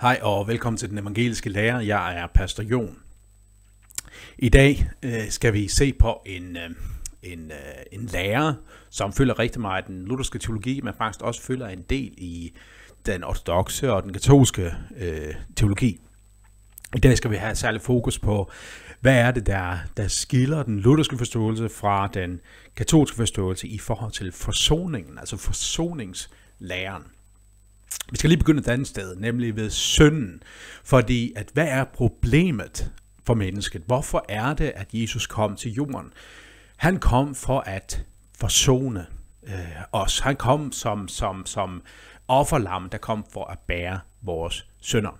Hej og velkommen til den evangeliske lærer. Jeg er Pastor Jon. I dag øh, skal vi se på en, øh, en, øh, en lærer, som følger rigtig meget den lutherske teologi, men faktisk også følger en del i den ortodoxe og den katolske øh, teologi. I dag skal vi have særlig fokus på, hvad er det, der, der skiller den lutherske forståelse fra den katolske forståelse i forhold til forsoningen, altså forsoningslæren. Vi skal lige begynde et andet sted, nemlig ved synden. Fordi at hvad er problemet for mennesket? Hvorfor er det, at Jesus kom til jorden? Han kom for at forsone øh, os. Han kom som, som, som offerlam, der kom for at bære vores synder.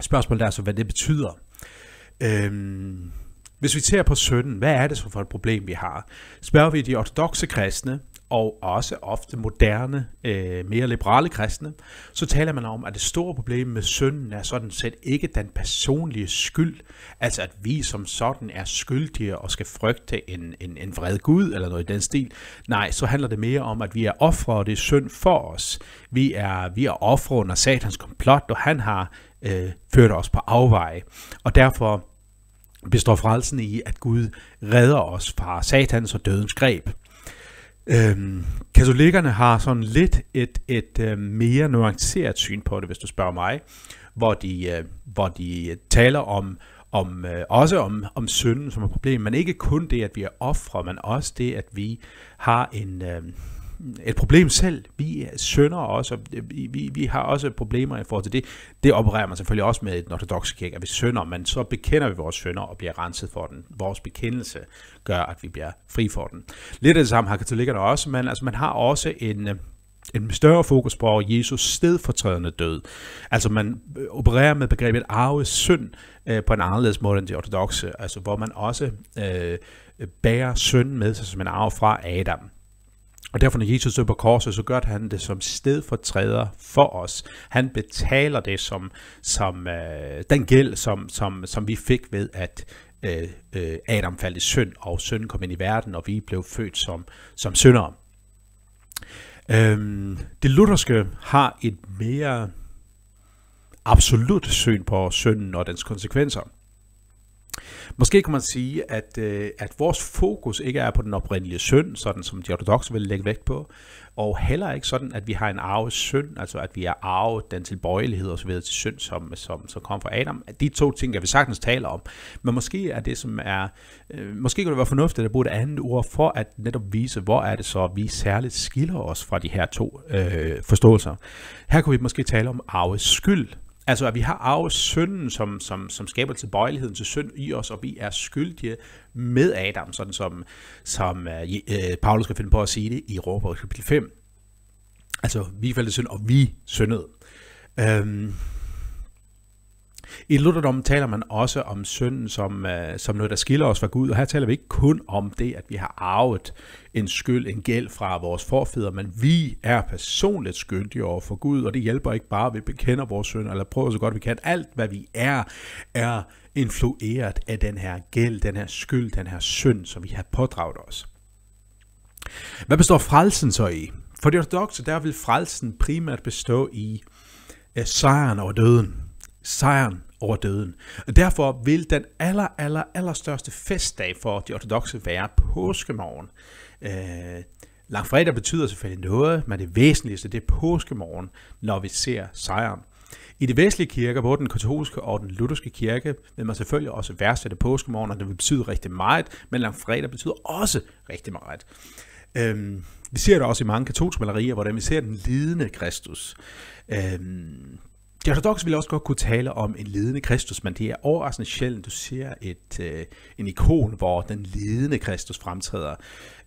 Spørgsmålet er så, hvad det betyder. Øhm, hvis vi ser på synden, hvad er det så for et problem, vi har? Spørger vi de ortodoxe kristne, og også ofte moderne, øh, mere liberale kristne, så taler man om, at det store problem med synden er sådan set ikke den personlige skyld, altså at vi som sådan er skyldige og skal frygte en, en, en vred Gud eller noget i den stil. Nej, så handler det mere om, at vi er ofre, og det er synd for os. Vi er, vi er ofre under satans komplot, og han har øh, ført os på afveje. Og derfor består frelsen i, at Gud redder os fra satans og dødens greb. Øhm, katolikkerne har sådan lidt et, et, øh, mere nuanceret syn på det, hvis du spørger mig, hvor de, øh, hvor de taler om, om øh, også om, om synden som et problem, men ikke kun det, at vi er ofre, men også det, at vi har en, øh, et problem selv. Vi sønder også, og vi, vi har også problemer i forhold til det. Det opererer man selvfølgelig også med i den ortodoxe kirke, at vi sønder, men så bekender vi vores sønder og bliver renset for den. Vores bekendelse gør, at vi bliver fri for den. Lidt af det samme har katolikkerne også, men altså, man har også en, øh, en større fokus på Jesus stedfortrædende død. Altså man øh, opererer med begrebet arve synd øh, på en anderledes måde end de ortodoxe, altså hvor man også øh, øh, bærer synd med sig som en arv fra Adam. Og derfor når Jesus er på korset, så gør han det som stedfortræder for os. Han betaler det som, som øh, den gæld, som, som, som vi fik ved, at øh, øh, Adam faldt i synd, og synden kom ind i verden, og vi blev født som, som syndere. Øhm, det lutherske har et mere absolut syn på synden og dens konsekvenser. Måske kan man sige, at, øh, at vores fokus ikke er på den oprindelige synd, sådan som de ortodoxe vil lægge vægt på, og heller ikke sådan, at vi har en arvet synd, altså at vi er arvet den tilbøjelighed osv. til synd, som, som, som kom fra Adam. De to ting kan vi sagtens tale om, men måske er det, som er, øh, måske kunne det være fornuftigt at bruge et andet ord for at netop vise, hvor er det så, vi særligt skiller os fra de her to øh, forståelser. Her kunne vi måske tale om arvet skyld, Altså, at vi har arvet synden, som, som, som skaber tilbøjeligheden til synd i os, og vi er skyldige med Adam, sådan som, som øh, øh Paulus skal finde på at sige det i Råber kapitel 5. Altså, vi faldt i synd, og vi syndede. Øhm, i lutherdommen taler man også om synden som, øh, som noget, der skiller os fra Gud, og her taler vi ikke kun om det, at vi har arvet en skyld, en gæld fra vores forfædre, men vi er personligt skyldige over for Gud, og det hjælper ikke bare, at vi bekender vores synd, eller prøver så godt vi kan. Alt, hvad vi er, er influeret af den her gæld, den her skyld, den her synd, som vi har pådraget os. Hvad består frelsen så i? For det ortodoxe, der vil frelsen primært bestå i øh, sejren over døden sejren over døden. Og derfor vil den aller, aller, aller største festdag for de ortodoxe være påskemorgen. Øh, Langfredag betyder selvfølgelig noget, men det væsentligste det er påskemorgen, når vi ser sejren. I de vestlige kirker, både den katolske og den lutherske kirke, vil man selvfølgelig også værdsætte påskemorgen, og det vil betyde rigtig meget, men langfredag betyder også rigtig meget. Øhm, vi ser det også i mange katolske malerier, hvordan vi ser den lidende Kristus. Øhm, de ortodoxe vil også godt kunne tale om en ledende Kristus, men det er overraskende sjældent, du ser et, øh, en ikon, hvor den ledende Kristus fremtræder.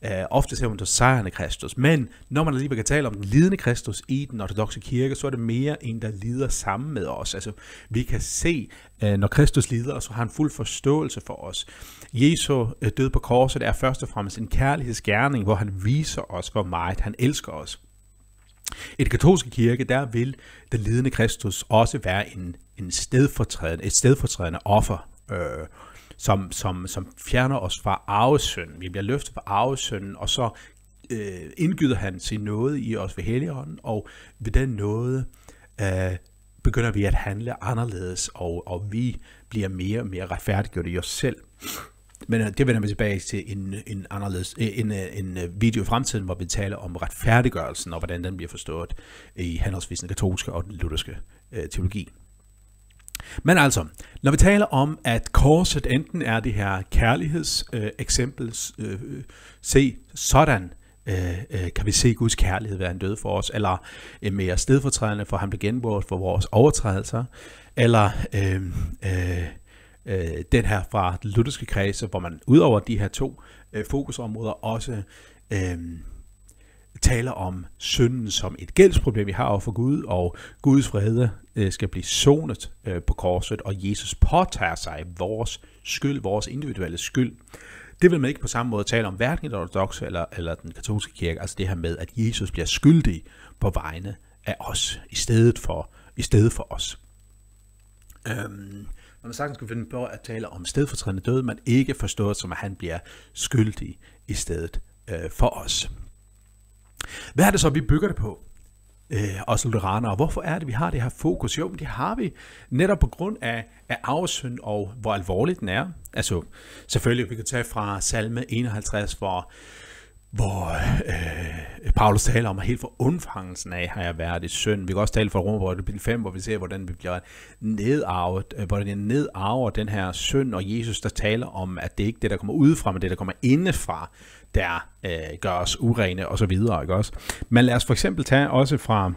Øh, ofte ser man den sejrende Kristus, men når man alligevel kan tale om den ledende Kristus i den ortodoxe kirke, så er det mere en, der lider sammen med os. Altså, vi kan se, øh, når Kristus lider, så har han fuld forståelse for os. Jesu øh, død på korset er først og fremmest en kærlighedsgerning, hvor han viser os, hvor meget han elsker os. I den katolske kirke, der vil den lidende Kristus også være en, en stedfortrædende, et stedfortrædende offer, øh, som, som, som fjerner os fra arvesynden. Vi bliver løftet fra arvesynden, og så øh, indgyder han sin nåde i os ved Helligånden, og ved den nåde øh, begynder vi at handle anderledes, og, og vi bliver mere og mere retfærdiggjort i os selv. Men øh, det vender vi tilbage til en, en anderledes øh, en, øh, en video i fremtiden, hvor vi taler om retfærdiggørelsen og hvordan den bliver forstået i henholdsvis den katolske og den lutherske øh, teologi. Men altså, når vi taler om, at korset enten er det her kærlighedseksempel, øh, øh, se sådan øh, kan vi se Guds kærlighed være en død for os, eller øh, mere stedfortrædende, for han blev genbrugt for vores overtrædelser, eller øh, øh, øh, den her fra lutherske kredse, hvor man udover de her to øh, fokusområder også øh, taler om synden som et gældsproblem, vi har over for Gud, og Guds vrede øh, skal blive sonet øh, på korset, og Jesus påtager sig vores skyld, vores individuelle skyld. Det vil man ikke på samme måde tale om, hverken i den ortodoxe eller, eller den katolske kirke, altså det her med, at Jesus bliver skyldig på vegne af os, i stedet for, i stedet for os. Øhm, man man sagtens kunne finde på at tale om stedfortrædende død, man ikke forstået som, at han bliver skyldig i stedet øh, for os. Hvad er det så, vi bygger det på? øh, os lutheranere. Hvorfor er det, vi har det her fokus? Jo, men det har vi netop på grund af, af arvesynd og hvor alvorligt den er. Altså, selvfølgelig, vi kan tage fra salme 51, hvor hvor øh, Paulus taler om, at helt for undfangelsen af har jeg været i synd. Vi kan også tale fra det bliver 5, hvor vi ser, hvordan vi bliver nedarvet, øh, hvordan jeg nedarver den her synd, og Jesus der taler om, at det ikke er det, der kommer udefra, men det, der kommer indefra, der øh, gør os urene og så videre, ikke også? Men lad os for eksempel tage også fra,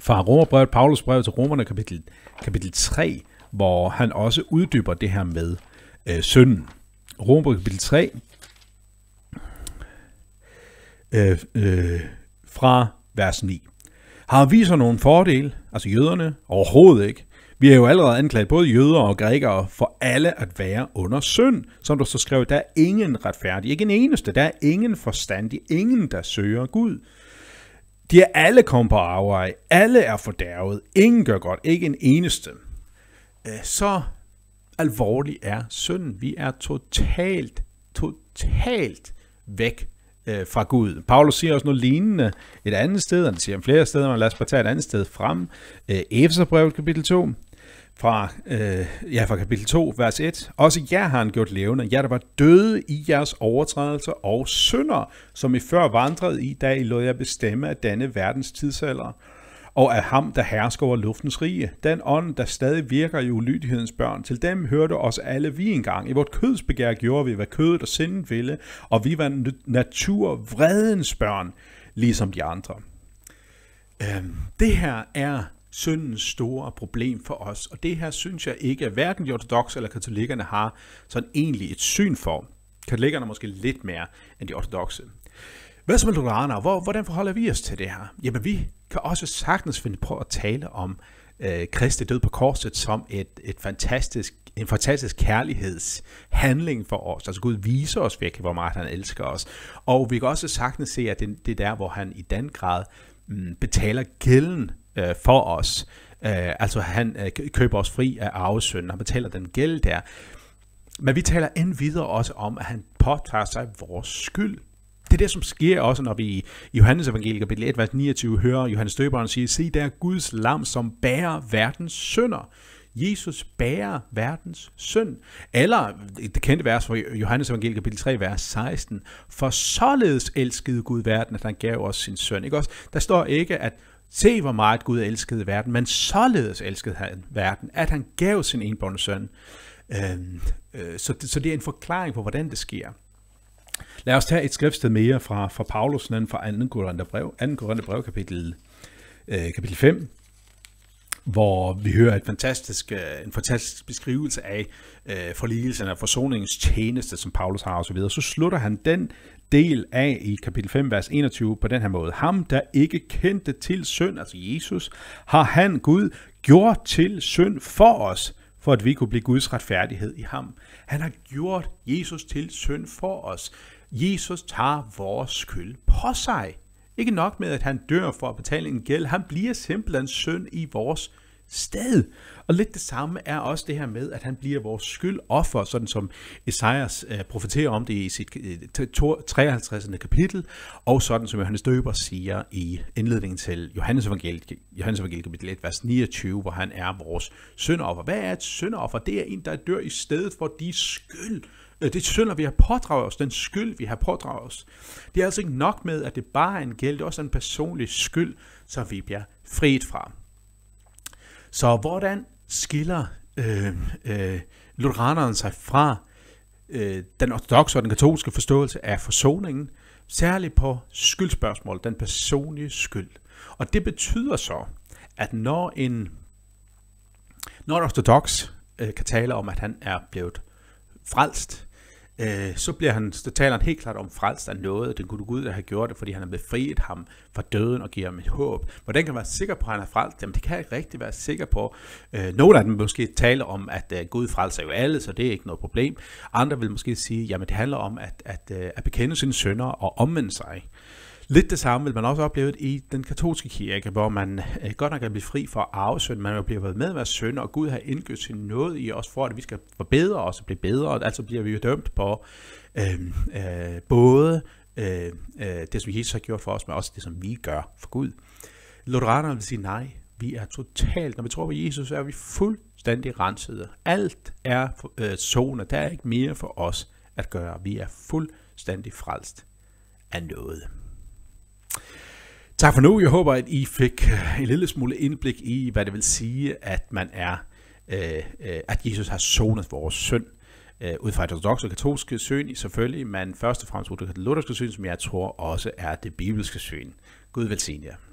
fra Romerbrevet, Paulus brev til Romerne kapitel, kapitel 3, hvor han også uddyber det her med øh, synden. Romer kapitel 3, Øh, øh, fra vers 9. Har vi så nogen fordel, altså jøderne? Overhovedet ikke. Vi er jo allerede anklaget både jøder og grækere for alle at være under synd. Som du så skrev, der er ingen retfærdig, ikke en eneste, der er ingen forstandig, ingen der søger Gud. De er alle kommet på afvej, alle er fordærvet, ingen gør godt, ikke en eneste. Øh, så alvorlig er synden. Vi er totalt, totalt væk øh, fra Gud. Paulus siger også noget lignende et andet sted, han siger om flere steder, men lad os bare tage et andet sted frem. Øh, Efeserbrevet kapitel 2, fra, øh, ja, fra kapitel 2, vers 1. Også jer har han gjort levende, jer der var døde i jeres overtrædelser og synder, som I før vandrede i, da I lod jer bestemme af denne verdens tidsalder og af ham, der hersker over luftens rige, den ånd, der stadig virker i ulydighedens børn, til dem hørte os alle vi engang. I vort kødsbegær gjorde vi, hvad kødet og sinden ville, og vi var naturvredens børn, ligesom de andre. Øhm, det her er syndens store problem for os, og det her synes jeg ikke, at hverken de ortodoxe eller katolikkerne har sådan egentlig et syn for. Katolikkerne måske lidt mere end de ortodoxe. Hvad som Lutheraner, hvor, hvordan forholder vi os til det her? Jamen, vi kan også sagtens finde på at tale om øh, Kristi død på korset som et, et fantastisk, en fantastisk kærlighedshandling for os. Altså Gud viser os virkelig, hvor meget han elsker os. Og vi kan også sagtens se, at det, det er der, hvor han i den grad mm, betaler gælden øh, for os. Øh, altså han øh, køber os fri af arvesynden, han betaler den gæld der. Men vi taler endvidere også om, at han påtager sig vores skyld det det, som sker også, når vi i Johannes evangeliet kapitel 1, vers 29 hører Johannes Døberen sige, se der Guds lam, som bærer verdens synder. Jesus bærer verdens synd. Eller det kendte vers fra Johannes evangeliet kapitel 3, vers 16. For således elskede Gud verden, at han gav os sin søn. Ikke også? Der står ikke, at se hvor meget Gud elskede verden, men således elskede han verden, at han gav sin enbårne søn. Øh, øh, så, det, så det er en forklaring på, hvordan det sker. Lad os tage et skriftsted mere fra, fra Paulus, den fra 2. Korintherbrev, 2. Korintherbrev kapitel, øh, kapitel 5, hvor vi hører et fantastisk, øh, en fantastisk beskrivelse af øh, forligelsen af forsoningens tjeneste, som Paulus har osv. Så slutter han den del af i kapitel 5, vers 21 på den her måde. Ham, der ikke kendte til synd, altså Jesus, har han Gud gjort til synd for os, for at vi kunne blive Guds retfærdighed i ham. Han har gjort Jesus til synd for os. Jesus tager vores skyld på sig. Ikke nok med, at han dør for at betale en gæld, han bliver simpelthen søn i vores sted. Og lidt det samme er også det her med, at han bliver vores skyldoffer, sådan som Esajas øh, profeterer om det i sit 53. Øh, kapitel, og sådan som Johannes Døber siger i indledningen til Johannes evangeliet, Johannes evangeliet kapitel 1, vers 29, hvor han er vores syndoffer. Hvad er et syndoffer? Det er en, der dør i stedet for de skyld, Øh, det synder vi har pådraget os, den skyld vi har pådraget os. Det er altså ikke nok med, at det bare er en gæld, det er også en personlig skyld, som vi bliver frit fra. Så hvordan skiller øh, øh, lutheraneren sig fra øh, den ortodoxe og den katolske forståelse af forsoningen, særligt på skyldspørgsmålet, den personlige skyld. Og det betyder så, at når en, når en ortodox øh, kan tale om, at han er blevet frelst, øh, så, bliver han, så taler han helt klart om frelst af noget. Den kunne Gud have gjort det, fordi han har befriet ham fra døden og giver ham et håb. Hvordan kan man være sikker på, at han er frelst? Jamen, det kan jeg ikke rigtig være sikker på. Øh, nogle af dem måske taler om, at øh, Gud frelser jo alle, så det er ikke noget problem. Andre vil måske sige, jamen det handler om at, at, øh, at bekende sine sønder og omvende sig. Lidt det samme vil man også opleve i den katolske kirke, hvor man øh, godt nok kan blive fri for arvesøn, man bliver været med med søn, og Gud har indgivet sin nåde i os for, at vi skal forbedre os og blive bedre, og altså bliver vi jo dømt på øh, øh, både øh, øh, det, som Jesus har gjort for os, men også det, som vi gør for Gud. Lutheranerne vil sige nej. Vi er totalt, når vi tror på Jesus, er vi fuldstændig rensede. Alt er øh, sonet. Der er ikke mere for os at gøre. Vi er fuldstændig frelst af noget. Tak for nu. Jeg håber, at I fik øh, en lille smule indblik i, hvad det vil sige, at man er, øh, øh at Jesus har sonet vores synd. Øh, ud fra et ortodox og katolske syn selvfølgelig, men først og fremmest ud fra det lutherske syn, som jeg tror også er det bibelske syn. Gud velsigne jer.